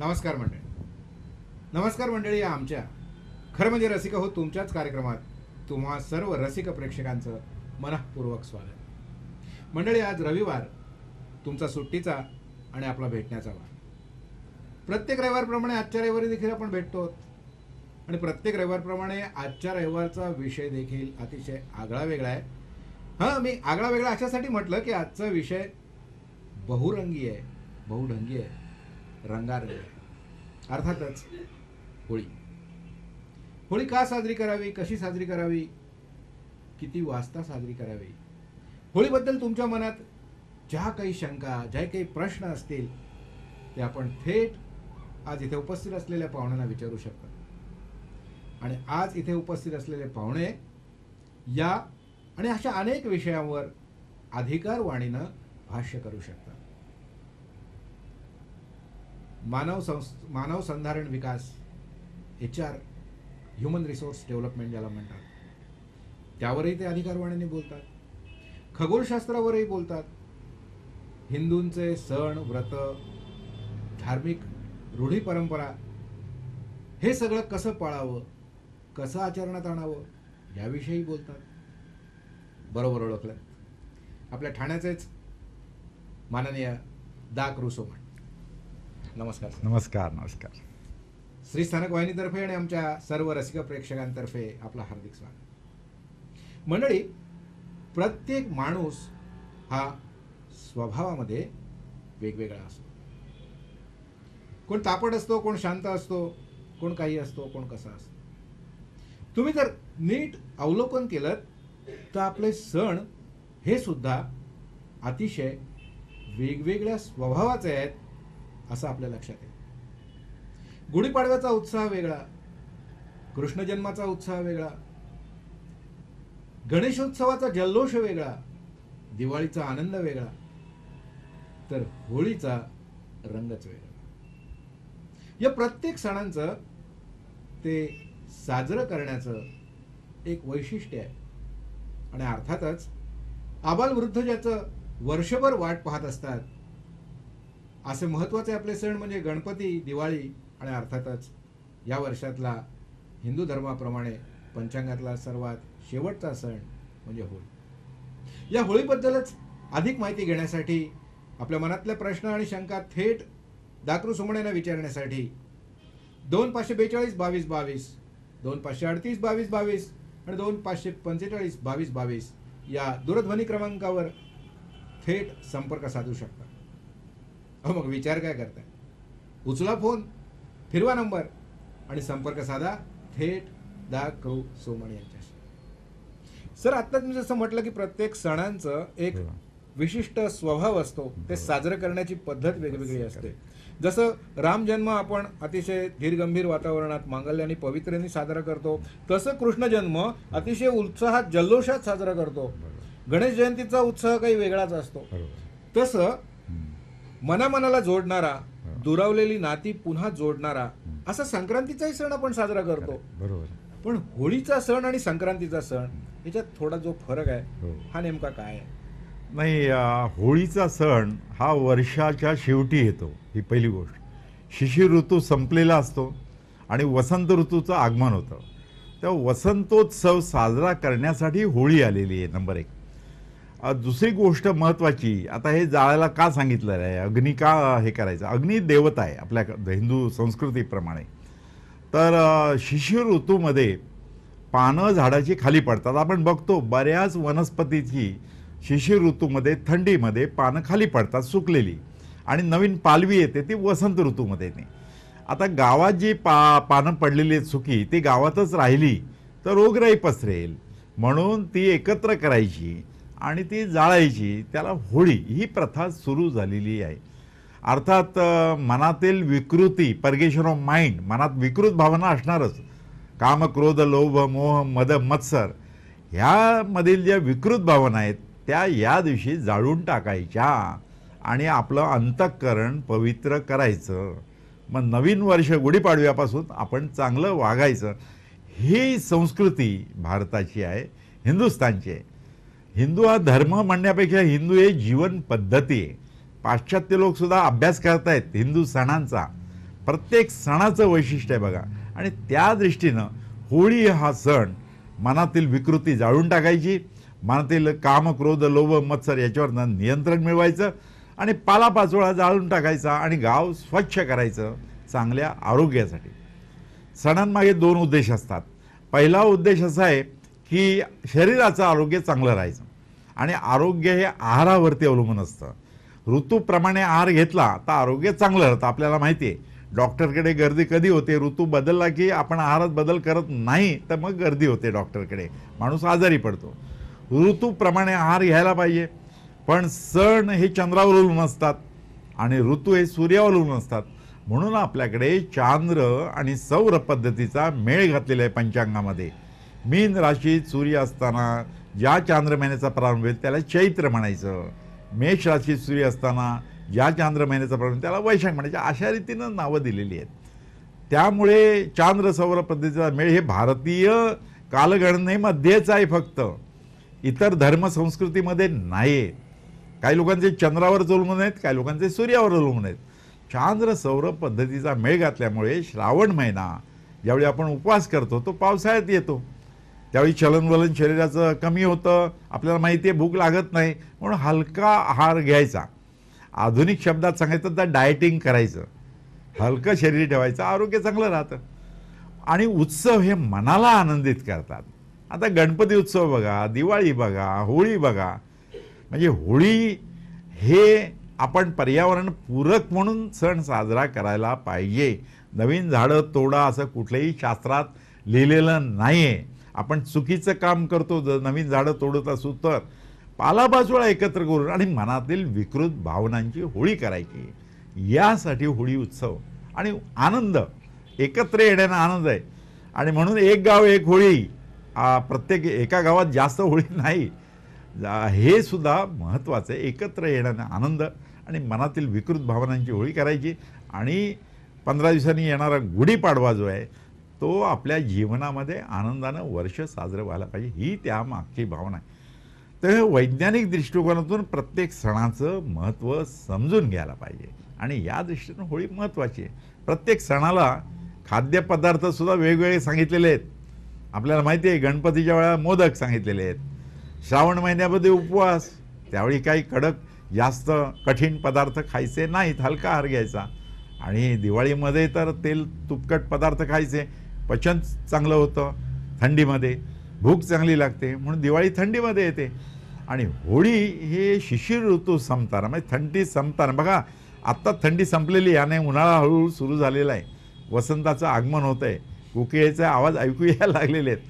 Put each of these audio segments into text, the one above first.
नमस्कार मंडळी नमस्कार मंडळी या आमच्या खरं म्हणजे रसिक हो तुमच्याच कार्यक्रमात तुम्हा सर्व रसिक प्रेक्षकांचं मनःपूर्वक स्वागत मंडळी आज रविवार तुमचा सुट्टीचा आणि आपला भेटण्याचा वार प्रत्येक रविवारप्रमाणे आजच्या रविवारी देखील आपण भेटतो आणि प्रत्येक रविवारप्रमाणे आजच्या रविवारचा विषय देखील अतिशय आगळा वेगळा आहे हां मी आगळा वेगळा अशासाठी म्हटलं की आजचा विषय बहुरंगी आहे बहुढंगी आहे रंगारंग अर्थातच होळी होळी का साजरी करावी कशी साजरी करावी किती वाजता साजरी करावी होळीबद्दल तुमच्या मनात ज्या काही शंका ज्या काही प्रश्न असतील ते आपण थेट आज इथे उपस्थित असलेल्या पाहुण्यांना विचारू शकता आणि आज इथे उपस्थित असलेले पाहुणे या आणि अशा अनेक विषयांवर अधिकारवाणीनं भाष्य करू शकतात मानव संस् मानव संधारण विकास H R human resource development ज्याला म्हणतात त्यावरही ते अधिकारवाण्याने बोलतात खगोलशास्त्रावरही बोलतात हिंदूंचे सण व्रत धार्मिक रूढी परंपरा हे सगळं कसं पाळावं कसं आचरणात आणावं याविषयी बोलतात बरोबर ओळखलं आपल्या ठाण्याचेच माननीय दाक म्हणतात नमस्कार नमस्कार नमस्कार श्री स्थानक वाहिनीतर्फे आणि आमच्या सर्व रसिक प्रेक्षकांतर्फे आपला हार्दिक स्वागत मंडळी प्रत्येक माणूस हा स्वभावामध्ये वेगवेगळा असतो कोण तापट असतो कोण शांत असतो कोण काही असतो कोण कसा असतो तुम्ही जर नीट अवलोकन केलं तर आपले सण हे सुद्धा अतिशय वेगवेगळ्या स्वभावाचे आहेत असं आपल्या लक्षात येईल गुढीपाडव्याचा उत्साह वेगळा कृष्णजन्माचा उत्साह वेगळा गणेशोत्सवाचा जल्लोष वेगळा दिवाळीचा आनंद वेगळा तर होळीचा रंगच वेगळा या प्रत्येक सणांचं ते साजरं करण्याचं एक वैशिष्ट्य आहे आणि अर्थातच आबालवृद्ध ज्याचं वर्षभर वाट पाहत असतात असे महत्त्वाचे आपले सण म्हणजे गणपती दिवाळी आणि अर्थातच या वर्षातला हिंदू धर्माप्रमाणे पंचांगातला सर्वात शेवटचा सण म्हणजे होळी या होळीबद्दलच अधिक माहिती घेण्यासाठी आपल्या मनातल्या प्रश्न आणि शंका थेट दाकरू सुमण्यानं विचारण्यासाठी दोन पाचशे बेचाळीस बावीस बावीस दोन पाचशे अडतीस बावीस बावीस आणि दोन पाचशे पंचेचाळीस बावीस बावीस या दूरध्वनी क्रमांकावर थेट संपर्क साधू शकता हो मग विचार काय करताय उचला फोन फिरवा नंबर आणि संपर्क साधा थेट दा कौ सोमण यांच्याशी सर आत्ताच मी जसं म्हटलं की प्रत्येक सणांचं एक हो. विशिष्ट स्वभाव असतो ते हो. साजरं करण्याची पद्धत वेगवेगळी असते जसं राम जन्म आपण अतिशय धीरगंभीर वातावरणात मांगल्य आणि पवित्रेने साजरा करतो तसं कृष्णजन्म अतिशय उत्साहात जल्लोषात साजरा करतो गणेश जयंतीचा उत्साह काही वेगळाच असतो तसं मनामनाला जोडणारा दुरावलेली नाती पुन्हा जोडणारा असा संक्रांतीचाही सण आपण साजरा करतो बरोबर पण होळीचा सण आणि संक्रांतीचा सण याच्यात थोडा जो फरक आहे हो. हा नेमका काय आहे नाही होळीचा सण हा वर्षाच्या शेवटी येतो ही पहिली गोष्ट शिशिर ऋतू संपलेला असतो आणि वसंत ऋतूचं आगमन होतं तेव्हा वसंतोत्सव साजरा करण्यासाठी होळी आलेली आहे नंबर एक दुसरी गोष्ट महत्त्वाची आता हे जाळायला का सांगितलं आहे अग्नी का हे करायचं अग्नी देवता आहे आपल्या हिंदू संस्कृतीप्रमाणे तर शिशिर ऋतूमध्ये पानं झाडाची खाली पडतात आपण बघतो बऱ्याच वनस्पतीची शिशिर ऋतूमध्ये थंडीमध्ये पानं खाली पडतात सुकलेली आणि नवीन पालवी येते ती वसंत ऋतूमध्ये येते आता गावात जी पा पानं पडलेली आहेत सुकी ती गावातच राहिली तर रोगराई पसरेल म्हणून ती एकत्र करायची आणि ती जाळायची त्याला होळी ही प्रथा सुरू झालेली आहे अर्थात मनातील विकृती परगेशन ऑफ माइंड मनात विकृत भावना असणारच काम क्रोध लोभ मोह मद मत्सर ह्यामधील ज्या विकृत भावना आहेत त्या या दिवशी जाळून टाकायच्या आणि आपलं अंतःकरण पवित्र करायचं मग नवीन वर्ष गुढीपाडव्यापासून आपण चांगलं वागायचं ही संस्कृती भारताची आहे हिंदुस्थानची आहे हिंदू हा धर्म म्हणण्यापेक्षा हिंदू हे जीवन पद्धती आहे पाश्चात्य लोकसुद्धा अभ्यास करतायत हिंदू सणांचा प्रत्येक सणाचं वैशिष्ट्य आहे बघा आणि त्या दृष्टीनं होळी हा सण मनातील विकृती जाळून टाकायची मनातील काम क्रोध लोभ मत्सर याच्यावर नियंत्रण मिळवायचं आणि पालापाचोळा जाळून टाकायचा आणि गाव स्वच्छ करायचं चांगल्या आरोग्यासाठी सणांमागे दोन उद्देश असतात पहिला उद्देश असा आहे की शरीराचं आरोग्य चांगलं राहायचं आणि आरोग्य हे आहारावरती अवलंबून असतं ऋतूप्रमाणे आहार घेतला तर आरोग्य चांगलं राहतं आपल्याला माहिती आहे डॉक्टरकडे गर्दी कधी होते ऋतू बदलला की आपण आहारात बदल करत नाही तर मग गर्दी होते डॉक्टरकडे माणूस आजारी पडतो ऋतूप्रमाणे आहार घ्यायला पाहिजे पण सण हे चंद्रावर उलून असतात आणि ऋतू हे सूर्यावर उलून असतात म्हणून आपल्याकडे चांद्र आणि सौर पद्धतीचा मेळ घातलेला आहे पंचांगामध्ये मीन राशीत सूर्य असताना ज्या चांद्र महिन्याचा प्रारंभ होईल त्याला चैत्र म्हणायचं मेष राशीत सूर्य असताना ज्या चांद्र महिन्याचा प्रारंभ त्याला वैशाख म्हणायचं अशा रीतीनं नावं दिलेली आहेत त्यामुळे चांद्र सौर पद्धतीचा मेळ हे भारतीय कालगणनेमध्येच आहे फक्त इतर धर्मसंस्कृतीमध्ये नाही काही लोकांचे चंद्रावर जुलमून आहेत काही लोकांचे सूर्यावर अवलंबून आहेत चांद्र सौर पद्धतीचा मेळ घातल्यामुळे श्रावण महिना ज्यावेळी आपण उपवास करतो तो पावसाळ्यात येतो त्यावेळी चलनवलन शरीराचं कमी होतं आपल्याला माहिती आहे भूक लागत नाही म्हणून हलका आहार घ्यायचा आधुनिक शब्दात सांगायचं तर डायटिंग करायचं हलकं शरीर ठेवायचं आरोग्य चांगलं राहतं आणि उत्सव हे मनाला आनंदित करतात आता गणपती उत्सव बघा दिवाळी बघा होळी बघा म्हणजे होळी हे आपण पर्यावरणपूरक म्हणून सण साजरा करायला पाहिजे नवीन झाडं तोडा असं कुठल्याही शास्त्रात लिहिलेलं नाही आहे आपण चुकीचं काम करतो जर नवीन झाडं तोडत असू तर पालापाचोळा एकत्र करून आणि मनातील विकृत भावनांची होळी करायची यासाठी होळी उत्सव आणि आनंद एकत्र येण्यानं आनंद आहे आणि म्हणून एक गाव एक होळी प्रत्येक एका गावात जास्त होळी नाही हे सुद्धा महत्त्वाचं आहे एकत्र येण्यानं आनंद आणि मनातील विकृत भावनांची होळी करायची आणि पंधरा दिवसांनी येणारा गुढीपाडवा जो आहे तो आपल्या जीवनामध्ये आनंदानं वर्ष साजरं व्हायला पाहिजे ही त्यामागची भावना आहे तर वैज्ञानिक दृष्टिकोनातून प्रत्येक सणाचं महत्त्व समजून घ्यायला पाहिजे आणि या दृष्टीनं होळी महत्त्वाची आहे प्रत्येक सणाला खाद्यपदार्थसुद्धा वेगवेगळे सांगितलेले आहेत आपल्याला माहिती आहे गणपतीच्या वेळा मोदक सांगितलेले आहेत श्रावण महिन्यामध्ये उपवास त्यावेळी काही कडक जास्त कठीण पदार्थ खायचे नाहीत हलका आहार घ्यायचा आणि दिवाळीमध्ये तर तेल तुपकट पदार्थ खायचे पचन चांगलं होतं थंडीमध्ये भूक चांगली लागते म्हणून दिवाळी थंडीमध्ये येते आणि होळी हे शिशिर ऋतू संपताना म्हणजे थंडी संपताना बघा आत्ता थंडी संपलेली याने उन्हाळा हळूहळू सुरू झालेला आहे वसंताचं आगमन होतं आहे कोकिळेचे आवाज ऐकू यायला लागलेले आहेत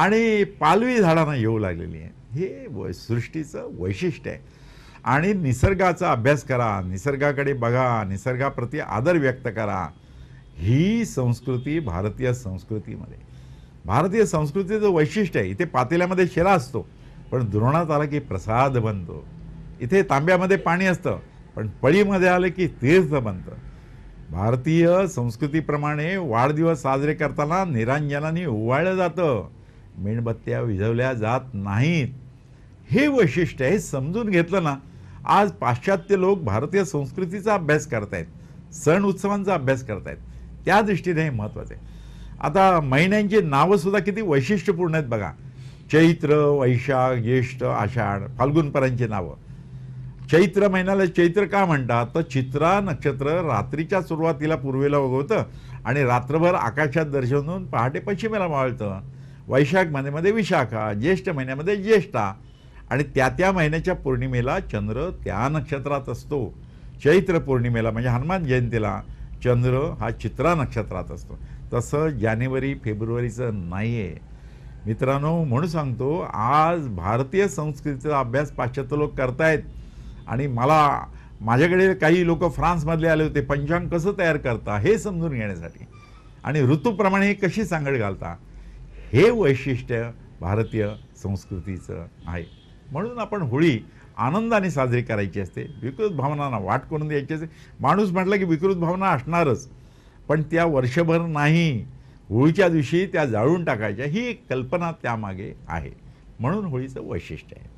आणि पालवी झाडांना येऊ लागलेली आहे हे व सृष्टीचं वैशिष्ट्य आहे आणि निसर्गाचा अभ्यास करा निसर्गाकडे बघा निसर्गाप्रती आदर व्यक्त करा ही संस्कृती भारतीय संस्कृतीमध्ये भारतीय संस्कृतीचं वैशिष्ट्य आहे इथे पातेल्यामध्ये शिरा असतो पण द्रोणात आलं की प्रसाद बनतो इथे तांब्यामध्ये पाणी असतं पण पळीमध्ये आलं की तीर्थ बनतं भारतीय संस्कृतीप्रमाणे वाढदिवस साजरे करताना निरांजनाने ओवाळलं जातं मेणबत्त्या विझवल्या जात नाहीत हे वैशिष्ट्य हे समजून घेतलं ना आज पाश्चात्य लोक भारतीय संस्कृतीचा अभ्यास आहेत सण उत्सवांचा अभ्यास करतायत त्या दृष्टीने हे महत्त्वाचं आहे आता महिन्यांची सुद्धा किती वैशिष्ट्यपूर्ण आहेत बघा चैत्र वैशाख ज्येष्ठ आषाढ फाल्गुनपरांची नावं चैत्र महिन्याला चैत्र का म्हणतात तर चित्रा नक्षत्र रात्रीच्या सुरुवातीला पूर्वेला उगवतं आणि रात्रभर आकाशात दर्शन होऊन पहाटे पश्चिमेला मावळतं वैशाख महिन्यामध्ये विशाखा ज्येष्ठ महिन्यामध्ये ज्येष्ठा आणि त्या त्या महिन्याच्या पौर्णिमेला चंद्र त्या नक्षत्रात असतो चैत्र पौर्णिमेला म्हणजे हनुमान जयंतीला चंद्र हा चित्रा नक्षत्रात असतो तसं जानेवारी फेब्रुवारीचं नाही आहे मित्रांनो म्हणून सांगतो आज भारतीय संस्कृतीचा अभ्यास पाश्चात्य लोक करतायत आणि मला माझ्याकडे काही लोक फ्रान्समधले आले होते पंचांग कसं तयार करता हे समजून घेण्यासाठी आणि ऋतूप्रमाणे कशी सांगड घालता हे वैशिष्ट्य भारतीय संस्कृतीचं आहे म्हणून आपण होळी आनंदाने साजरी करायची असते विकृत भावनांना वाट करून द्यायची असते माणूस म्हटलं की विकृत भावना असणारच पण त्या वर्षभर नाही होळीच्या दिवशी त्या जाळून टाकायच्या ही एक कल्पना त्यामागे आहे म्हणून होळीचं वैशिष्ट्य आहे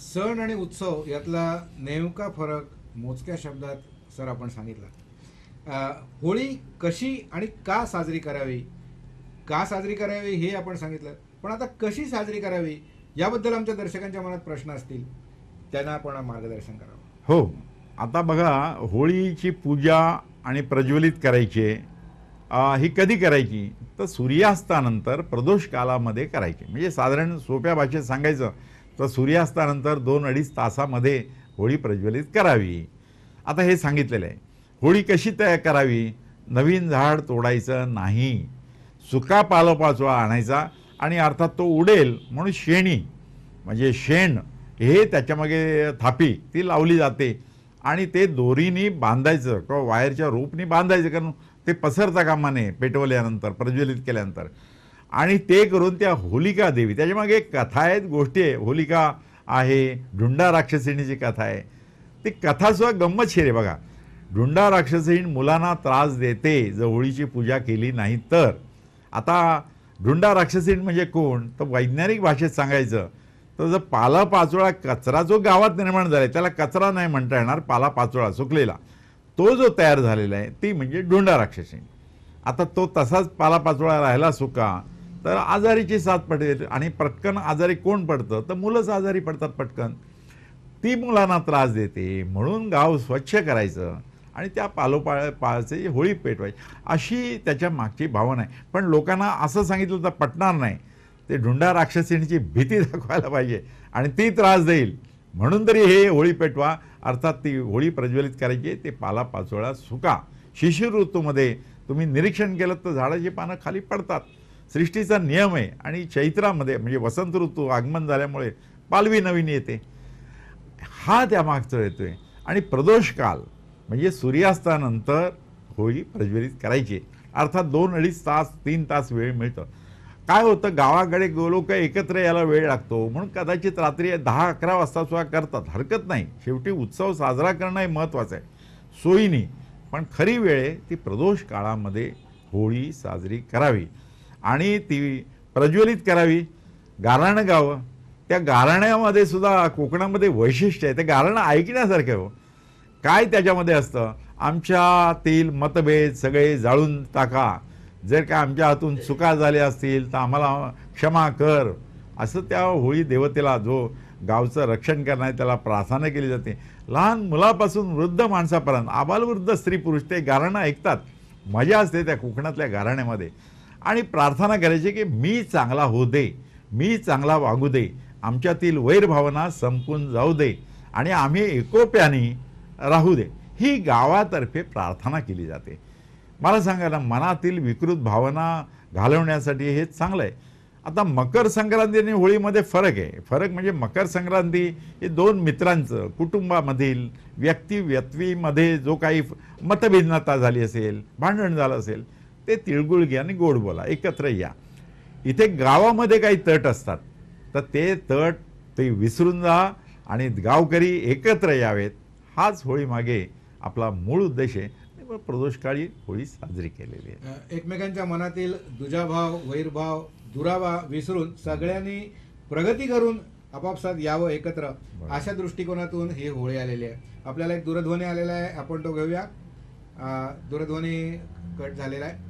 सण आणि उत्सव यातला नेमका फरक मोजक्या शब्दात सर आपण सांगितला होळी कशी आणि का साजरी करावी का साजरी करावी हे आपण सांगितलं पण आता कशी साजरी करावी याबद्दल आमच्या दर्शकांच्या मनात प्रश्न असतील त्यांना आपण मार्गदर्शन करावं हो आता बघा होळीची पूजा आणि प्रज्वलित करायची ही कधी करायची तर सूर्यास्तानंतर प्रदोष कालामध्ये करायचे म्हणजे साधारण सोप्या भाषेत सांगायचं तर सूर्यास्तानंतर दोन अडीच तासामध्ये होळी प्रज्वलित करावी आता हे सांगितलेलं आहे होळी कशी तयार करावी नवीन झाड तोडायचं नाही सुका पालोपाचवा आणायचा आणि अर्थात तो उडेल म्हणून शेणी म्हणजे शेण हे त्याच्यामागे थापी ती लावली जाते आणि ते दोरीनी बांधायचं किंवा वायरच्या रूपनी बांधायचं कारण ते पसरता कामा नये पेटवल्यानंतर प्रज्वलित केल्यानंतर आणि ते करून त्या होलिका देवी त्याच्यामागे कथा आहेत गोष्टी आहे होलिका आहे ढुंडा राक्षसिणीची कथा आहे ती कथासुद्धा गंमतशीर आहे बघा ढुंडा राक्षसिणी मुलांना त्रास देते जवळीची पूजा केली नाही तर आता ढुंडा राक्षसीन म्हणजे कोण तर वैज्ञानिक भाषेत सांगायचं तर जर पाला कचरा जो गावात निर्माण झाला आहे त्याला कचरा नाही म्हणता येणार पाला पाचोळा सुकलेला तो जो तयार झालेला आहे ती म्हणजे ढुंडा राक्षसी आता तो तसाच पाला राहिला सुका तर आजारीची साथ पडते आणि पटकन आजारी कोण पडतं तर मुलंच आजारी पडतात पटकन ती मुलांना त्रास देते म्हणून गाव स्वच्छ करायचं आणि त्या पालोपाळ पाळाचे होळी पेटवायची अशी त्याच्या मागची भावना आहे पण लोकांना असं सांगितलं तर पटणार नाही ते ढुंडा राक्षसिणीची भीती दाखवायला पाहिजे आणि ती त्रास देईल म्हणून तरी हे होळी पेटवा अर्थात ती होळी प्रज्वलित करायची ते पाला पाचोळा सुका शिशिर ऋतूमध्ये तुम्ही निरीक्षण केलं तर झाडाची पानं खाली पडतात सृष्टीचा नियम आहे आणि चैत्रामध्ये म्हणजे वसंत ऋतू आगमन झाल्यामुळे पालवी नवीन येते हा त्यामागचा येतो आहे आणि प्रदोष काल म्हणजे सूर्यास्तानंतर होळी प्रज्वलित करायची अर्थात दोन अडीच तास तीन तास वेळ मिळतो काय होतं गावाकडे लोक एकत्र यायला वेळ लागतो म्हणून कदाचित रात्री दहा अकरा वाजता सुद्धा करतात हरकत नाही शेवटी उत्सव साजरा करणं हे महत्त्वाचं आहे सोयीनी पण खरी वेळ ती प्रदोष काळामध्ये होळी साजरी करावी आणि ती प्रज्वलित करावी गाराणं गावं त्या गाराण्यामध्ये सुद्धा कोकणामध्ये वैशिष्ट्य आहे ते गारणं ऐकण्यासारखं हो काय त्याच्यामध्ये असतं आमच्यातील मतभेद सगळे जाळून टाका जर का आमच्या हातून चुका झाल्या असतील तर आम्हाला क्षमा कर असं त्या होळी देवतेला जो गावचं रक्षण करणार त्याला प्रार्थना केली जाते लहान मुलापासून वृद्ध माणसापर्यंत आबालवृद्ध स्त्री पुरुष ते गाराणं ऐकतात मजा असते त्या कोकणातल्या गाराण्यामध्ये आणि प्रार्थना करायची की मी चांगला होऊ दे मी चांगला वागू दे आमच्यातील वैरभावना संपून जाऊ दे आणि आम्ही एकोप्याने राहू दे ही गावातर्फे प्रार्थना केली जाते मला सांगायला मनातील विकृत भावना घालवण्यासाठी हे चांगलं आहे आता मकर संक्रांती आणि होळीमध्ये फरक आहे फरक म्हणजे मकर संक्रांती हे दोन मित्रांचं कुटुंबामधील व्यक्तिव्यक्तीमध्ये जो काही मतभिन्नता झाली असेल भांडण झालं असेल ते तिळगुळगी घ्या आणि गोड बोला एकत्र या इथे गावामध्ये काही तट असतात तर ते तट ते विसरून जा आणि गावकरी एकत्र यावेत हाच मागे आपला मूळ उद्देश आहे प्रदोषकाळी होळी साजरी केलेली आहे एकमेकांच्या मनातील दुजाभाव वैरभाव दुरावा विसरून सगळ्यांनी प्रगती करून आपापसात यावं एकत्र अशा दृष्टिकोनातून ही होळी आलेली आहे आपल्याला एक दूरध्वनी आलेला आहे आपण तो घेऊया दूरध्वनी कट झालेला आहे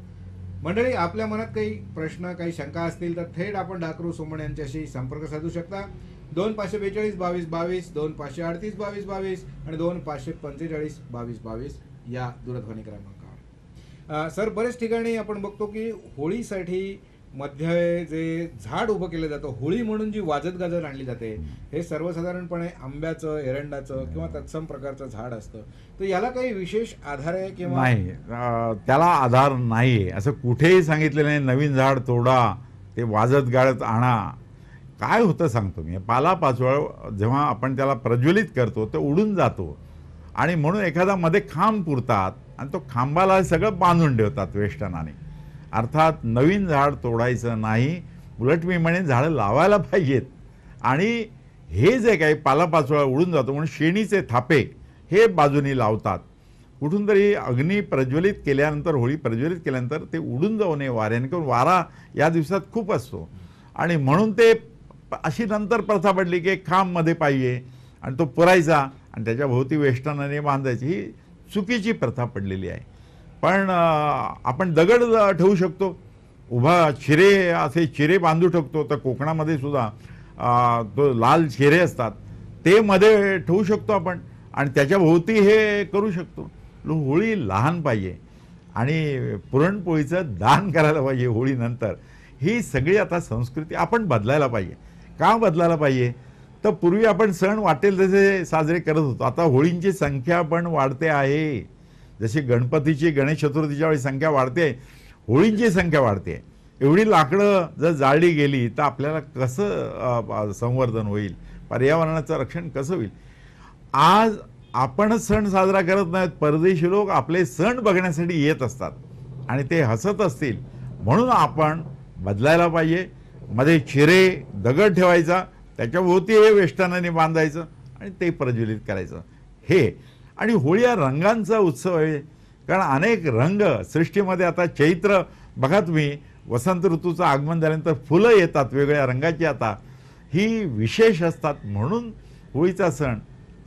मंडळी आपल्या मनात काही प्रश्न काही शंका असतील तर थेट आपण डाकरू सोमण यांच्याशी संपर्क साधू शकता दोन पाचशे बेचाळीस बावीस बावीस दोन पाचशे अडतीस बावीस बावीस आणि दोन पाचशे पंचेचाळीस बावीस बावीस या दूरध्वनी क्रमांकावर सर बरेच ठिकाणी आपण बघतो की होळीसाठी मध्ये जे झाड उभं केलं जातं होळी म्हणून जी वाजत गाजत आणली जाते हे सर्वसाधारणपणे आंब्याचं एरंडाचं किंवा तत्सम प्रकारचं झाड असतं तर याला काही विशेष आधार आहे किंवा नाही त्याला आधार नाही असं कुठेही सांगितलेलं नाही नवीन झाड तोडा ते वाजत गाळत आणा काय होतं सांगतो मी पाला जेव्हा आपण त्याला प्रज्वलित करतो ते उडून जातो आणि म्हणून एखादा मध्ये खांब पुरतात आणि तो खांबाला सगळं बांधून ठेवतात वेष्टनाने अर्थात नवीन झाड तोडायचं नाही उलट मी म्हणेन झाडं लावायला पाहिजेत आणि हे जे काही पालापाचोळा उडून जातो म्हणून शेणीचे थापे हे बाजूनी लावतात कुठून तरी अग्नी प्रज्वलित केल्यानंतर होळी प्रज्वलित केल्यानंतर ते उडून जाऊ नये वाऱ्याने किंवा वारा या दिवसात खूप असतो आणि म्हणून ते अशी नंतर प्रथा पडली की एक खांबमध्ये पाहिजे आणि तो पुरायचा आणि त्याच्या भोवती वेष्टनाने बांधायची ही चुकीची प्रथा पडलेली आहे पण आपण दगड ठेवू शकतो उभा चिरे असे चिरे बांधू शकतो तर कोकणामध्ये सुद्धा तो लाल चिरे असतात ते मध्ये ठेवू शकतो आपण आणि त्याच्या भोवती हे करू शकतो होळी लहान पाहिजे आणि पुरणपोळीचं दान करायला पाहिजे होळीनंतर ही सगळी आता संस्कृती आपण बदलायला पाहिजे का बदलायला पाहिजे तर पूर्वी आपण सण वाटेल तसे साजरे करत होतो आता होळींची संख्या पण वाढते आहे जशी गणपतीची गणेश चतुर्थीच्या वेळी संख्या वाढते होळींची संख्या वाढते एवढी लाकडं जर जाळली गेली तर आपल्याला कसं संवर्धन होईल पर्यावरणाचं रक्षण कसं होईल आज आपण सण साजरा करत नाहीत परदेशी लोक आपले सण बघण्यासाठी येत असतात आणि ते हसत असतील म्हणून आपण बदलायला पाहिजे मध्ये चिरे दगड ठेवायचा त्याच्याभोवती हे वेष्टनाने बांधायचं आणि ते प्रज्वलित करायचं हे आणि होळी हा रंगांचा उत्सव आहे कारण अनेक रंग सृष्टीमध्ये आता चैत्र बघा तुम्ही वसंत ऋतूचं आगमन झाल्यानंतर फुलं येतात वेगवेगळ्या रंगाची आता ही विशेष असतात म्हणून होळीचा सण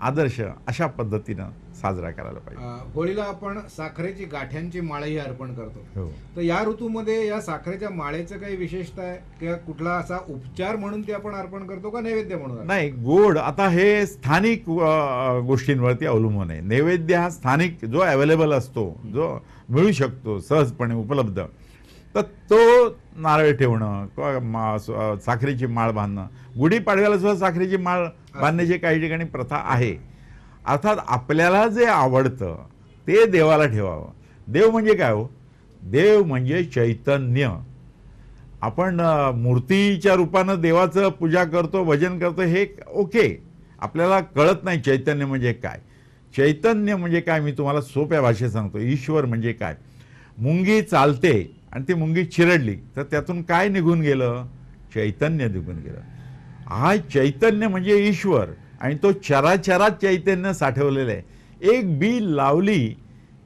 आदर्श अशा पद्धतीनं साजरा करायला पाहिजे होळीला आपण साखरेची गाठ्यांची माळही अर्पण करतो हो. तर या ऋतूमध्ये या साखरेच्या माळेचं काही विशेषता आहे किंवा कुठला असा उपचार म्हणून ते आपण अर्पण करतो का नैवेद्य म्हणून नाही गोड आता हे स्थानिक गोष्टींवरती अवलंबून आहे नैवेद्य हा स्थानिक जो अवेलेबल असतो जो मिळू शकतो सहजपणे उपलब्ध तर तो नारळ ठेवणं किंवा साखरेची माळ बांधणं गुढीपाडव्याला सुद्धा साखरेची माळ बांधण्याची काही ठिकाणी प्रथा आहे अर्थात आपल्याला जे आवडतं ते देवाला ठेवावं देव म्हणजे काय हो देव म्हणजे चैतन्य आपण मूर्तीच्या रूपानं देवाचं पूजा करतो भजन करतो हे ओके आपल्याला कळत नाही चैतन्य म्हणजे काय चैतन्य म्हणजे काय मी तुम्हाला सोप्या भाषेत सांगतो ईश्वर म्हणजे काय मुंगी चालते आणि ती मुंगी चिरडली तर त्यातून काय निघून गेलं चैतन्य निघून गेलं हा चैतन्य म्हणजे ईश्वर आणि तो चराचरात चैतन्य साठवलेलं आहे एक बी लावली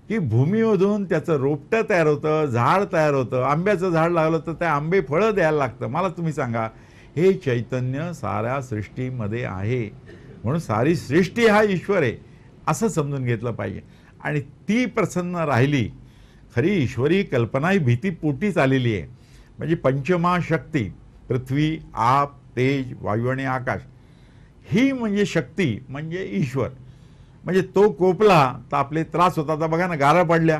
की भूमीमधून त्याचं रोपटं तयार होतं झाड तयार होतं आंब्याचं झाड लावलं तर त्या आंबे फळं द्यायला लागतं मला तुम्ही सांगा हे चैतन्य साऱ्या सृष्टीमध्ये आहे म्हणून सारी सृष्टी हा ईश्वर आहे असं समजून घेतलं पाहिजे आणि ती प्रसन्न राहिली खरी ईश्वरी कल्पना ही भीतीपोटीच आलेली आहे म्हणजे पंचमा शक्ती पृथ्वी आप तेज वायू आणि आकाश ही म्हणजे शक्ती म्हणजे ईश्वर म्हणजे तो कोपला तर आपले त्रास होता आता बघा ना गारा पडल्या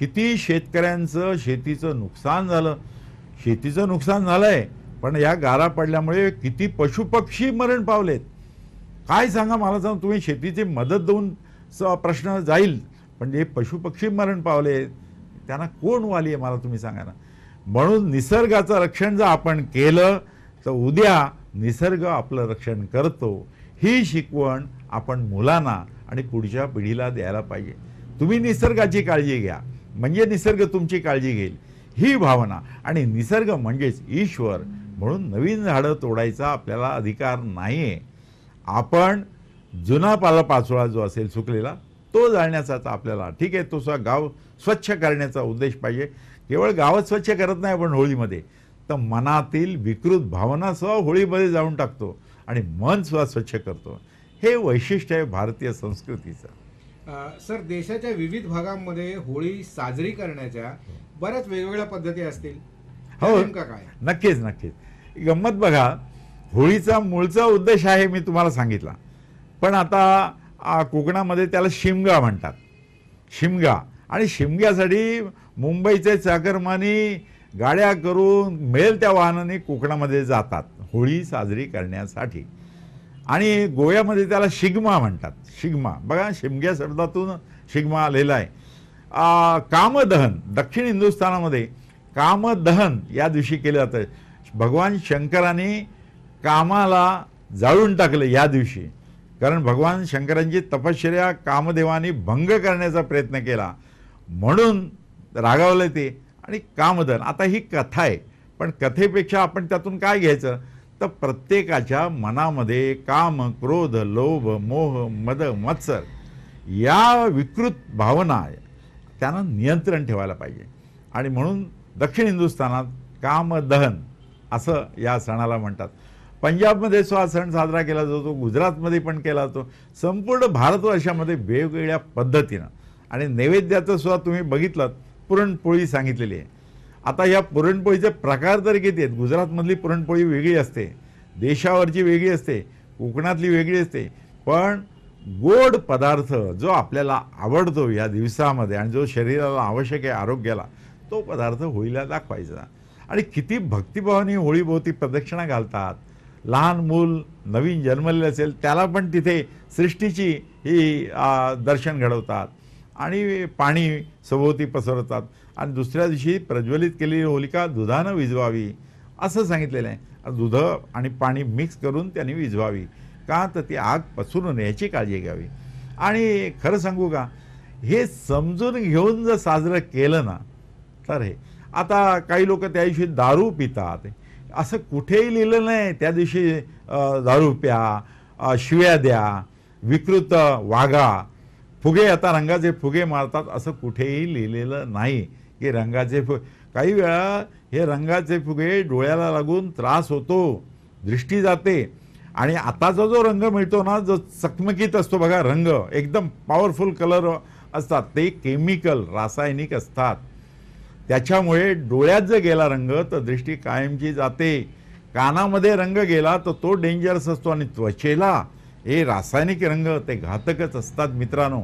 किती शेतकऱ्यांचं शेतीचं नुकसान झालं शेतीचं नुकसान झालं आहे पण या गारा पडल्यामुळे किती पशुपक्षी मरण पावलेत काय सांगा मला सांग तुम्ही शेतीची मदत देऊन प्रश्न जाईल पण जे पशुपक्षी मरण पावले त्यांना कोण वाली आहे मला तुम्ही सांगा ना म्हणून निसर्गाचं रक्षण जर आपण केलं तर उद्या निसर्ग आपलं रक्षण करतो ही शिकवण आपण मुलांना आणि पुढच्या पिढीला द्यायला पाहिजे तुम्ही निसर्गाची काळजी घ्या म्हणजे निसर्ग तुमची काळजी घेईल ही भावना आणि निसर्ग म्हणजेच ईश्वर म्हणून नवीन झाडं तोडायचा आपल्याला अधिकार नाही आहे आपण जुना पालापाचोळा जो असेल सुकलेला तो जाळण्याचा आपल्याला ठीक आहे तो गाव स्वच्छ करण्याचा उद्देश पाहिजे केवळ गावच स्वच्छ करत नाही आपण होळीमध्ये तर मनातील विकृत भावनासुद्धा होळीमध्ये जाऊन टाकतो आणि मन सुद्धा स्वच्छ करतो हे वैशिष्ट्य आहे भारतीय संस्कृतीचं सर देशाच्या विविध भागांमध्ये होळी साजरी करण्याच्या बऱ्याच वेगवेगळ्या पद्धती असतील हो काय नक्कीच नक्कीच गंमत बघा होळीचा मूळचा उद्देश आहे मी तुम्हाला सांगितला पण आता कोकणामध्ये त्याला शिमगा म्हणतात शिमगा आणि शिमग्यासाठी मुंबईचे चाकरमानी गाड्या करून मेल त्या वाहनाने कोकणामध्ये जातात होळी साजरी करण्यासाठी आणि गोव्यामध्ये त्याला शिगमा म्हणतात शिगमा बघा शिमग्या शब्दातून शिगमा आलेला आहे कामदहन दक्षिण हिंदुस्थानामध्ये कामदहन या दिवशी केलं जातं भगवान शंकराने कामाला जाळून टाकलं या दिवशी कारण भगवान शंकरांची तपश्चर्या कामदेवाने भंग करण्याचा प्रयत्न केला म्हणून रागावलं ते आणि कामधन आता ही कथा आहे पण कथेपेक्षा आपण त्यातून काय घ्यायचं तर प्रत्येकाच्या मनामध्ये काम क्रोध लोभ मोह मद मत्सर या विकृत भावना त्यांना नियंत्रण ठेवायला पाहिजे आणि म्हणून दक्षिण हिंदुस्थानात कामदहन असं या सणाला म्हणतात पंजाबमध्ये सो हा सण साजरा केला जातो गुजरातमध्ये पण केला जातो संपूर्ण भारतवर्षामध्ये वेगवेगळ्या पद्धतीनं आणि नैवेद्याचं सुद्धा तुम्ही बघितलं पुरणपोळी सांगितलेली आहे आता या पुरणपोळीचे प्रकार तर किती आहेत गुजरातमधली पुरणपोळी वेगळी असते देशावरची वेगळी असते कोकणातली वेगळी असते पण गोड पदार्थ जो आपल्याला आवडतो या दिवसामध्ये आणि जो शरीराला आवश्यक आहे आरोग्याला तो पदार्थ होळीला दाखवायचा आणि किती भक्तिभावाने होळीभोवती प्रदक्षिणा घालतात लहान मूल नवीन जन्मलेलं असेल त्याला पण तिथे सृष्टीची ही दर्शन घडवतात आणि पाणी सभोवती पसरतात आणि दुसऱ्या दिवशी प्रज्वलित केलेली होलिका दुधानं विजवावी असं सांगितलेलं आहे दुध आणि पाणी मिक्स करून त्यांनी विजवावी का तर ती आग पसरून याची काळजी घ्यावी आणि खरं सांगू का हे समजून घेऊन जर साजरं केलं ना तर हे आता काही लोक त्या दिवशी दारू पितात असं कुठेही लिहिलं नाही त्या दिवशी दारू प्या शिव्या द्या विकृत वागा फुगे आता रंगाचे फुगे मारतात असं कुठेही लिहिलेलं नाही की रंगाचे फु काही वेळा हे रंगाचे फुगे डोळ्याला लागून त्रास होतो दृष्टी जाते आणि आताचा जो रंग मिळतो ना जो चकमकीत असतो बघा रंग एकदम पॉवरफुल कलर असतात ते केमिकल रासायनिक असतात त्याच्यामुळे डोळ्यात जर गेला रंग तर दृष्टी कायमची जाते कानामध्ये रंग गेला तर तो डेंजरस असतो आणि त्वचेला हे रासायनिक रंग ते घातकच असतात मित्रांनो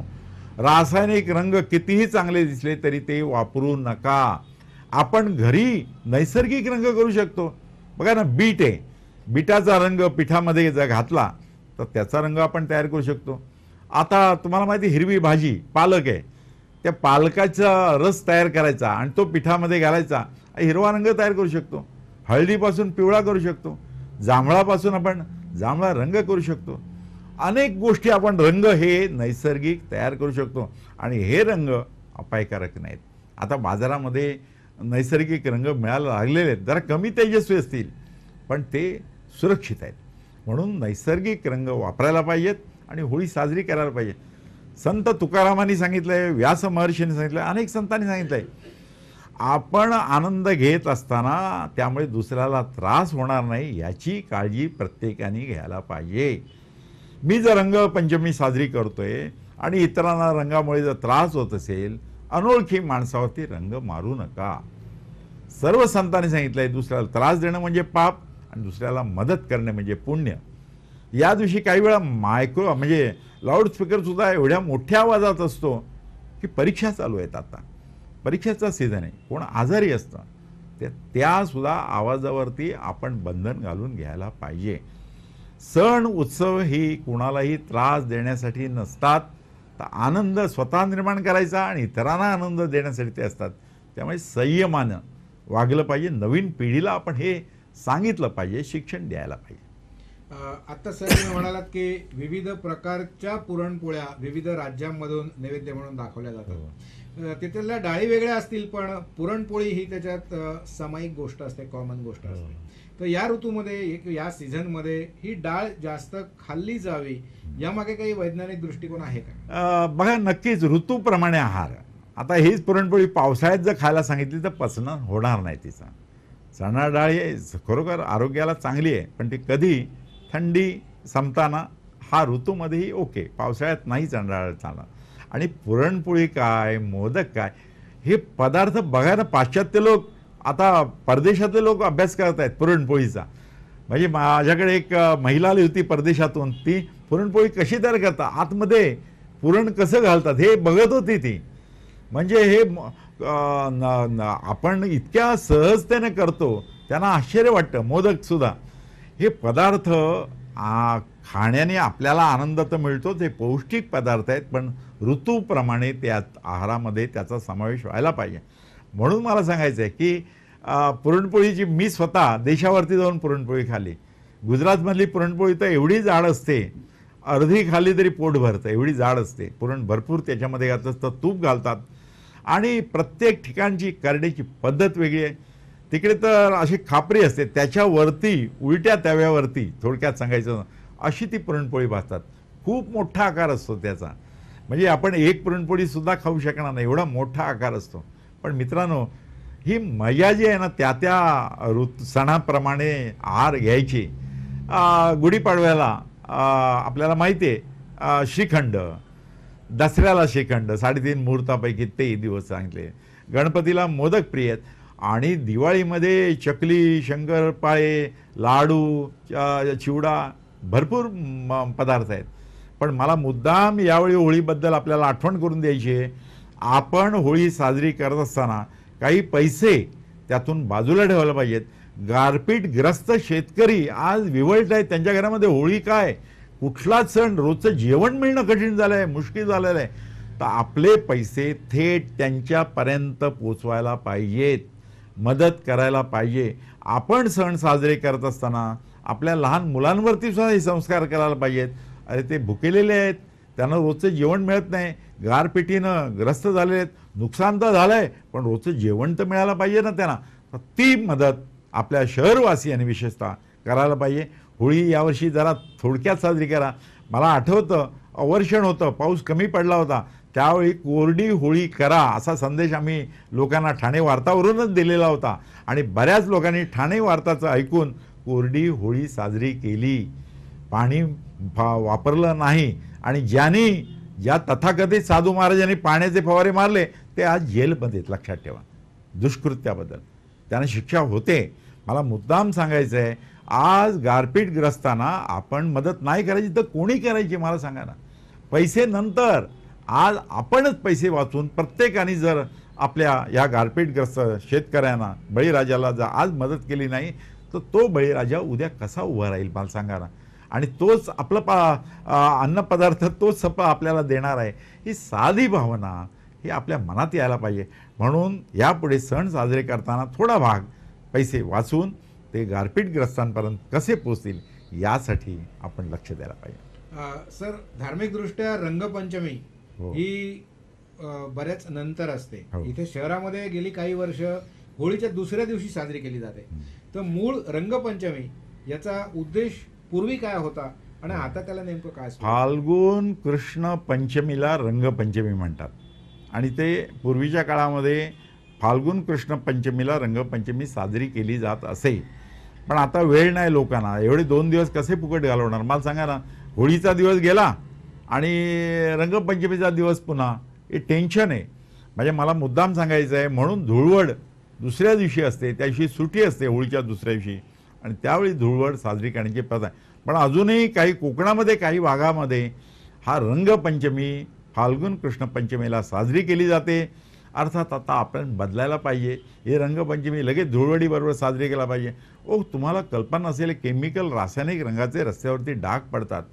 रासायनिक रंग कितीही चांगले दिसले तरी ते वापरू नका आपण घरी नैसर्गिक रंग करू शकतो बघा ना बीट आहे बीटाचा रंग पिठामध्ये जर घातला तर त्याचा रंग आपण तयार करू शकतो आता तुम्हाला माहिती हिरवी भाजी पालक आहे त्या पालकाचा रस तयार करायचा आणि तो पिठामध्ये घालायचा हिरवा रंग तयार करू शकतो हळदीपासून पिवळा करू शकतो जांभळापासून आपण जांभळा रंग करू शकतो अनेक गोष्टी आपण रंग हे नैसर्गिक तयार करू शकतो आणि हे रंग अपायकारक नाहीत आता बाजारामध्ये नैसर्गिक रंग मिळायला लागलेले आहेत जरा कमी तेजस्वी असतील पण ते सुरक्षित आहेत म्हणून नैसर्गिक रंग वापरायला पाहिजेत आणि होळी साजरी करायला पाहिजे संत तुकारामांनी सांगितलं आहे व्यास महर्षींनी सांगितलं आहे अनेक संतांनी सांगितलं आहे आपण आनंद घेत असताना त्यामुळे दुसऱ्याला त्रास होणार नाही याची काळजी प्रत्येकाने घ्यायला पाहिजे मी जर रंगपंचमी साजरी करतोय आणि इतरांना रंगामुळे जर त्रास होत असेल अनोळखी माणसावरती रंग मारू नका सर्व संतांनी सांगितलंय दुसऱ्याला त्रास देणं म्हणजे पाप आणि दुसऱ्याला मदत करणे म्हणजे पुण्य या दिवशी काही वेळा मायक्रो म्हणजे सुद्धा एवढ्या मोठ्या आवाजात असतो की परीक्षा चालू आहेत आता परीक्षेचा सीझन आहे कोण आजारी असतं ते त्यासुद्धा आवाजावरती आपण बंधन घालून घ्यायला पाहिजे सण उत्सव हे कुणालाही त्रास देण्यासाठी नसतात तर आनंद स्वतः निर्माण करायचा आणि इतरांना आनंद देण्यासाठी ते असतात त्यामुळे संयमानं वागलं पाहिजे नवीन पिढीला आपण हे सांगितलं पाहिजे शिक्षण द्यायला पाहिजे आता सर म्हणालात की विविध प्रकारच्या पुरणपोळ्या विविध राज्यांमधून नैवेद्य म्हणून दाखवल्या जातात हो. तिथल्या डाळी वेगळ्या असतील पण पुरणपोळी ही त्याच्यात सामायिक गोष्ट असते कॉमन गोष्ट हो. असते तर या ऋतूमध्ये या सीझनमध्ये ही डाळ जास्त खाल्ली जावी यामागे काही वैज्ञानिक दृष्टिकोन आहे का बघा नक्कीच ऋतूप्रमाणे आहार आता हीच पुरणपोळी पावसाळ्यात जर खायला सांगितली तर पचणं होणार नाही तिचा चणा डाळ हे खरोखर आरोग्याला चांगली आहे पण ती कधी थंडी संपताना हा ऋतूमध्येही ओके पावसाळ्यात नाही चणा डाळ चालणार आणि पुरणपोळी काय मोदक काय हे पदार्थ बघायला पाश्चात्य लोक आता परदेशातले लोक अभ्यास करत आहेत पुरणपोळीचा म्हणजे माझ्याकडे एक महिला आली होती परदेशातून ती पुरणपोळी कशी तयार करतात आतमध्ये पुरण कसं घालतात हे बघत होती ती म्हणजे हे आपण इतक्या सहजतेने करतो त्यांना आश्चर्य वाटतं मोदकसुद्धा हे पदार्थ खाण्याने आपल्याला आनंद तर मिळतो ते पौष्टिक पदार्थ आहेत पण ऋतूप्रमाणे त्यात आहारामध्ये त्याचा समावेश व्हायला पाहिजे म्हणून मला सांगायचं आहे की पुरणपोळीची मी स्वतः देशावरती जाऊन पुरणपोळी खाली गुजरातमधली पुरणपोळी तर एवढी जाड असते अर्धी खाली तरी पोट भरतं एवढी जाड असते पुरण भरपूर त्याच्यामध्ये घातलं असतं तूप घालतात आणि प्रत्येक ठिकाणची करण्याची पद्धत वेगळी आहे तिकडे तर अशी खापरी असते त्याच्यावरती उलट्या तव्यावरती थोडक्यात सांगायचं अशी ती पुरणपोळी भाजतात खूप मोठा आकार असतो त्याचा म्हणजे आपण एक पुरणपोळी सुद्धा खाऊ शकणार नाही एवढा मोठा आकार असतो पण मित्रांनो ही मजा जी आहे ना त्या त्या ऋत सणाप्रमाणे आहार घ्यायची गुढीपाडव्याला आपल्याला माहिती आहे श्रीखंड दसऱ्याला श्रीखंड साडेतीन मुहूर्तापैकी ते दिवस सांगितले गणपतीला मोदक प्रिय आहेत आणि दिवाळीमध्ये चकली शंकरपाळे लाडू चिवडा भरपूर पदार्थ आहेत पण मला मुद्दाम यावेळी होळीबद्दल आपल्याला आठवण करून द्यायची आहे आपण होळी साजरी करत असताना काही पैसे त्यातून बाजूला ठेवायला पाहिजेत गारपीटग्रस्त शेतकरी आज विवळत आहेत त्यांच्या घरामध्ये होळी काय कुठलाच सण रोजचं जेवण मिळणं कठीण झालं आहे मुश्किल झालेलं आहे तर आपले पैसे थेट त्यांच्यापर्यंत पोचवायला पाहिजेत मदत करायला पाहिजे आपण सण साजरे करत असताना आपल्या लहान मुलांवरती सुद्धा हे संस्कार करायला पाहिजेत अरे ते भुकेलेले आहेत त्यांना रोजचं जेवण मिळत नाही गारपिटीनं ग्रस्त झालेले आहेत नुकसान तर झालं आहे पण रोजचं जेवण तर मिळालं पाहिजे ना त्यांना ती मदत आपल्या शहरवासियांनी विशेषतः करायला पाहिजे होळी यावर्षी जरा थोडक्यात साजरी करा मला आठवतं अवर्षण होतं पाऊस कमी पडला होता त्यावेळी कोरडी होळी करा असा संदेश आम्ही लोकांना ठाणे वार्तावरूनच दिलेला होता आणि बऱ्याच लोकांनी ठाणे वार्ताचं ऐकून कोरडी होळी साजरी केली पाणी फा वापरलं नाही आणि ज्यांनी ज्या तथाकथित साधू महाराजांनी पाण्याचे फवारे मारले ते आज जेलमध्ये लक्षात ठेवा दुष्कृत्याबद्दल त्यांना शिक्षा होते मला मुद्दाम सांगायचं आहे आज गारपीटग्रस्तांना आपण मदत नाही करायची तर कोणी करायची मला सांगा ना पैसे नंतर आज आपणच पैसे वाचून प्रत्येकाने जर आपल्या ह्या गारपीटग्रस्त शेतकऱ्यांना बळीराजाला जर आज मदत केली नाही तर तो, तो बळीराजा उद्या कसा उभा राहील मला सांगा ना आणि तोच आपला पा अन्नपदार्थ तोच सप आपल्याला देणार आहे ही साधी भावना ही आपल्या मनात यायला पाहिजे म्हणून यापुढे सण साजरे करताना थोडा भाग पैसे वाचून ते गारपीटग्रस्तांपर्यंत कसे पोचतील यासाठी आपण लक्ष द्यायला पाहिजे सर धार्मिकदृष्ट्या रंगपंचमी हो. ही बऱ्याच नंतर असते हो. इथे शहरामध्ये गेली काही वर्ष होळीच्या दुसऱ्या दिवशी साजरी केली जाते तर मूळ रंगपंचमी याचा उद्देश पूर्वी काय होता आणि आता त्याला नेमकं काय फाल्गुन कृष्ण पंचमीला रंगपंचमी म्हणतात आणि ते पूर्वीच्या काळामध्ये फाल्गुन कृष्ण पंचमीला रंगपंचमी साजरी केली जात असे पण आता वेळ नाही लोकांना एवढे दोन दिवस कसे फुकट घालवणार मला सांगा ना होळीचा दिवस गेला आणि रंगपंचमीचा दिवस पुन्हा हे टेन्शन आहे म्हणजे मला मुद्दाम सांगायचं आहे म्हणून धुळवड दुसऱ्या दिवशी असते त्या दिवशी सुटी असते होळीच्या दुसऱ्या दिवशी आणि त्यावेळी धुळवड साजरी करण्याची प्रथा आहे पण अजूनही काही कोकणामध्ये काही भागामध्ये हा रंगपंचमी फाल्गुन कृष्ण पंचमीला साजरी केली जाते अर्थात आता आपण बदलायला पाहिजे हे रंगपंचमी लगेच धुळवडीबरोबर साजरी केला पाहिजे ओ तुम्हाला कल्पना असेल केमिकल रासायनिक रंगाचे रस्त्यावरती डाग पडतात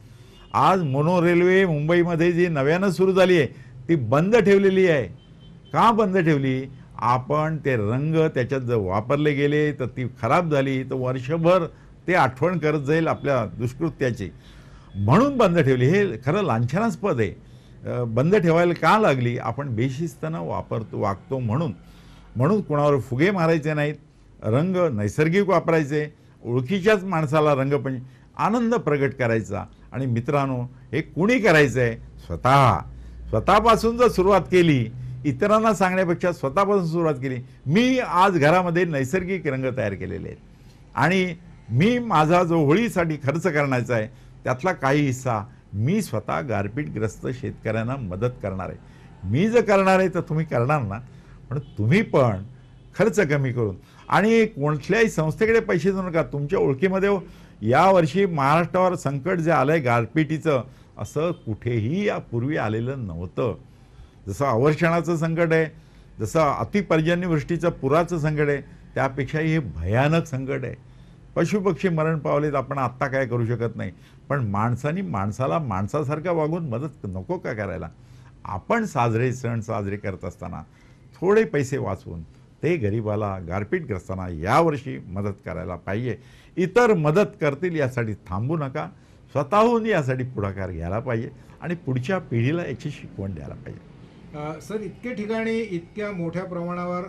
आज मोनो रेल्वे मुंबईमध्ये जी नव्यानं सुरू झाली आहे ती बंद ठेवलेली आहे का बंद ठेवली आपण ते रंग त्याच्यात जर वापरले गेले तर ती खराब झाली तर वर्षभर ते आठवण करत जाईल आपल्या दुष्कृत्याची म्हणून बंद ठेवली हे खरं लांछनास्पद आहे बंद ठेवायला का लागली आपण बेशिस्तानं वापरतो वागतो म्हणून म्हणून कोणावर फुगे मारायचे नाहीत रंग नैसर्गिक वापरायचे ओळखीच्याच माणसाला रंग पण आनंद प्रगट करायचा आणि मित्रांनो हे कुणी करायचं आहे स्वतः स्वतःपासून जर सुरुवात केली इतरांना सांगण्यापेक्षा स्वतःपासून सुरुवात केली मी आज घरामध्ये नैसर्गिक रंग तयार केलेले आहेत आणि मी माझा जो होळीसाठी खर्च करण्याचा आहे त्यातला काही हिस्सा मी स्वतः गारपीटग्रस्त शेतकऱ्यांना मदत करणार आहे मी जर करणार आहे तर तुम्ही करणार ना पण तुम्ही पण खर्च कमी करून आणि कोणत्याही संस्थेकडे पैसे देऊ नका तुमच्या ओळखीमध्ये हो. यावर्षी महाराष्ट्रावर संकट जे आलं आहे गारपिटीचं असं कुठेही यापूर्वी आलेलं नव्हतं जसं अवर्षणाचं संकट आहे जसं अतिपर्जन्यवृष्टीचं पुराचं संकट आहे त्यापेक्षाही हे भयानक संकट आहे पशुपक्षी मरण पावलेत आपण आत्ता काय करू शकत नाही पण माणसानी माणसाला माणसासारखं वागून मदत नको का करायला आपण साजरे सण साजरे करत असताना थोडे पैसे वाचवून ते गरिबाला गारपीटग्रस्तांना यावर्षी मदत करायला पाहिजे इतर मदत करतील यासाठी थांबू नका स्वतःहून यासाठी पुढाकार घ्यायला पाहिजे आणि पुढच्या पिढीला याची शिकवण द्यायला पाहिजे सर इतके ठिकाणी इतक्या मोठ्या प्रमाणावर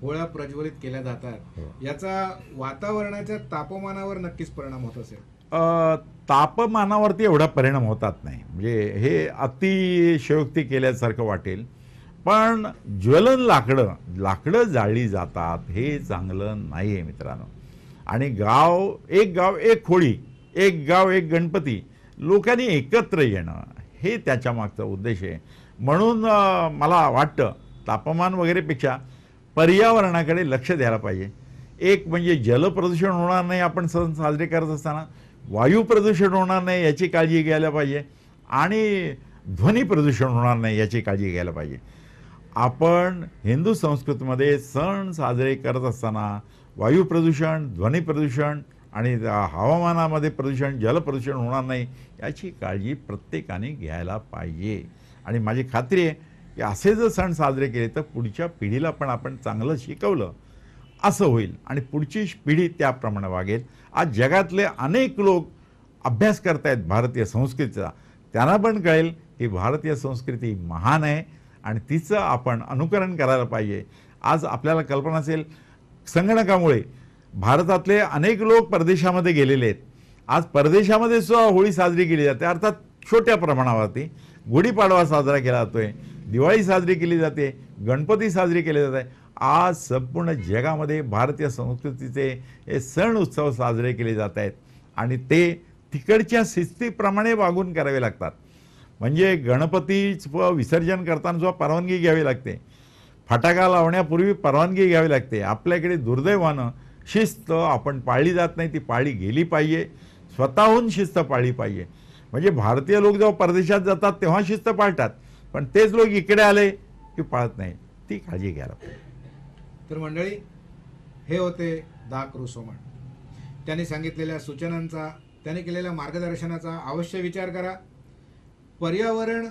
होळ्या प्रज्वलित केल्या जातात हो. याचा वातावरणाच्या तापमानावर नक्कीच परिणाम होत असेल तापमानावरती एवढा परिणाम होतात नाही म्हणजे हे अतिशयोक्ती केल्यासारखं वाटेल पण ज्वलन लाकडं लाकडं जाळली जातात हे चांगलं नाही आहे मित्रांनो आणि गाव एक गाव एक खोळी एक गाव एक गणपती लोकांनी एकत्र येणं हे त्याच्यामागचा उद्देश आहे म्हणून मला वाटतं तापमान वगैरेपेक्षा पर्यावरणाकडे लक्ष द्यायला पाहिजे एक म्हणजे जलप्रदूषण होणार नाही आपण सण साजरे करत असताना वायू प्रदूषण होणार नाही याची काळजी घ्यायला पाहिजे आणि ध्वनी प्रदूषण होणार नाही याची काळजी घ्यायला पाहिजे आपण हिंदू संस्कृतीमध्ये सण साजरे करत असताना वायू प्रदूषण ध्वनी प्रदूषण आणि हवामानामध्ये प्रदूषण जलप्रदूषण होणार नाही याची काळजी प्रत्येकाने घ्यायला पाहिजे आणि माझी खात्री आहे की असे जर सण साजरे केले तर पुढच्या पिढीला पण आपण चांगलं शिकवलं असं होईल आणि पुढची पिढी त्याप्रमाणे वागेल आज जगातले अनेक लोक अभ्यास करतायत भारतीय संस्कृतीचा त्यांना पण कळेल की भारतीय संस्कृती महान आहे आणि तिचं आपण अनुकरण करायला पाहिजे आज आपल्याला कल्पना असेल संगणकामुळे भारतातले अनेक लोक परदेशामध्ये गेलेले आहेत आज परदेशामध्ये सुद्धा होळी साजरी केली जाते अर्थात छोट्या प्रमाणावरती गुढीपाडवा साजरा केला जातोय दिवाळी साजरी केली जाते गणपती साजरी केले जात आहे आज संपूर्ण जगामध्ये भारतीय संस्कृतीचे हे सण उत्सव साजरे केले जात आहेत आणि ते तिकडच्या शिस्तीप्रमाणे वागून करावे लागतात म्हणजे गणपतीचं विसर्जन करताना सुद्धा परवानगी घ्यावी लागते फटाका लावण्यापूर्वी परवानगी घ्यावी लागते आपल्याकडे दुर्दैवानं शिस्त आपण पाळली जात नाही ती पाळी गेली पाहिजे स्वतःहून शिस्त पाळली पाहिजे म्हणजे भारतीय लोक जेव्हा परदेशात जातात तेव्हा शिस्त पाळतात पण तेच लोक इकडे आले की पाळत नाही ती काळजी घ्यायला तर मंडळी हे होते दा सोमण त्यांनी सांगितलेल्या सूचनांचा त्याने केलेल्या मार्गदर्शनाचा अवश्य विचार करा पर्यावरण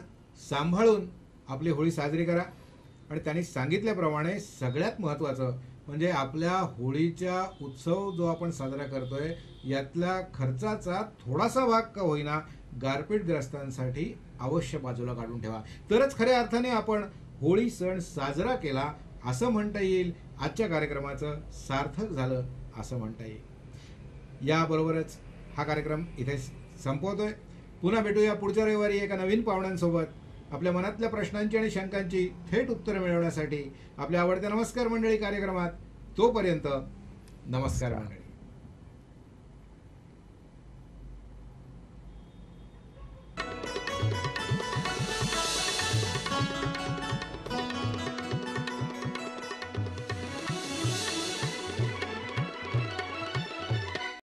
सांभाळून आपली होळी साजरी करा आणि त्यांनी सांगितल्याप्रमाणे सगळ्यात महत्त्वाचं म्हणजे आपल्या होळीचा उत्सव जो आपण साजरा करतोय यातल्या खर्चाचा थोडासा भाग का होईना गारपीटग्रस्तांसाठी अवश्य बाजूला काढून ठेवा तरच खऱ्या अर्थाने आपण होळी सण साजरा केला असं म्हणता येईल आजच्या कार्यक्रमाचं सार्थक झालं असं म्हणता येईल याबरोबरच हा कार्यक्रम इथे संपवतोय पुन्हा भेटूया पुढच्या रविवारी एका नवीन पाहुण्यांसोबत आपल्या मनातल्या प्रश्नांची आणि शंकांची थेट उत्तरं मिळवण्यासाठी आपल्या आवडत्या नमस्कार मंडळी कार्यक्रमात तोपर्यंत नमस्कार मंडळी